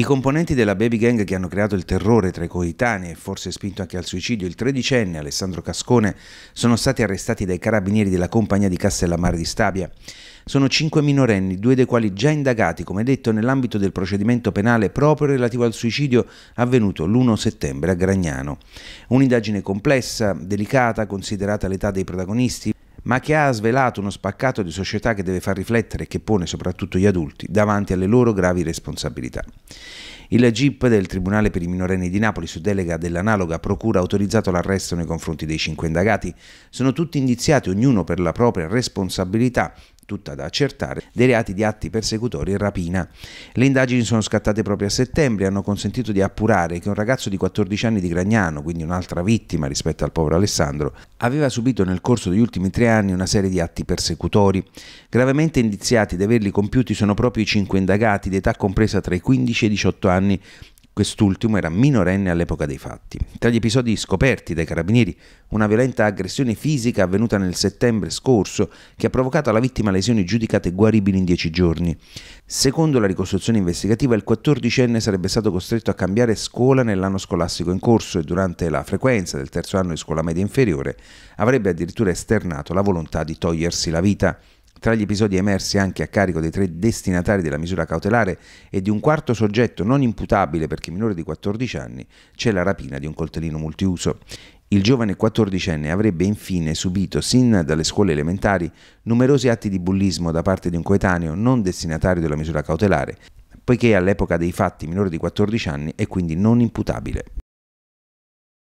I componenti della baby gang che hanno creato il terrore tra i coetanei e forse spinto anche al suicidio il tredicenne Alessandro Cascone sono stati arrestati dai carabinieri della compagnia di Castellammare di Stabia. Sono cinque minorenni, due dei quali già indagati, come detto, nell'ambito del procedimento penale proprio relativo al suicidio avvenuto l'1 settembre a Gragnano. Un'indagine complessa, delicata, considerata l'età dei protagonisti, ma che ha svelato uno spaccato di società che deve far riflettere e che pone soprattutto gli adulti davanti alle loro gravi responsabilità. Il GIP del Tribunale per i minorenni di Napoli, su delega dell'analoga procura, ha autorizzato l'arresto nei confronti dei cinque indagati. Sono tutti indiziati, ognuno per la propria responsabilità, tutta da accertare, dei reati di atti persecutori e rapina. Le indagini sono scattate proprio a settembre e hanno consentito di appurare che un ragazzo di 14 anni di Gragnano, quindi un'altra vittima rispetto al povero Alessandro, aveva subito nel corso degli ultimi tre anni una serie di atti persecutori. Gravemente indiziati di averli compiuti sono proprio i cinque indagati d'età compresa tra i 15 e i 18 anni Quest'ultimo era minorenne all'epoca dei fatti. Tra gli episodi scoperti dai carabinieri, una violenta aggressione fisica avvenuta nel settembre scorso che ha provocato alla vittima lesioni giudicate guaribili in dieci giorni. Secondo la ricostruzione investigativa, il 14enne sarebbe stato costretto a cambiare scuola nell'anno scolastico in corso e durante la frequenza del terzo anno di scuola media inferiore avrebbe addirittura esternato la volontà di togliersi la vita. Tra gli episodi emersi anche a carico dei tre destinatari della misura cautelare e di un quarto soggetto non imputabile perché minore di 14 anni c'è la rapina di un coltellino multiuso. Il giovane 14enne avrebbe infine subito, sin dalle scuole elementari, numerosi atti di bullismo da parte di un coetaneo non destinatario della misura cautelare, poiché all'epoca dei fatti minore di 14 anni è quindi non imputabile.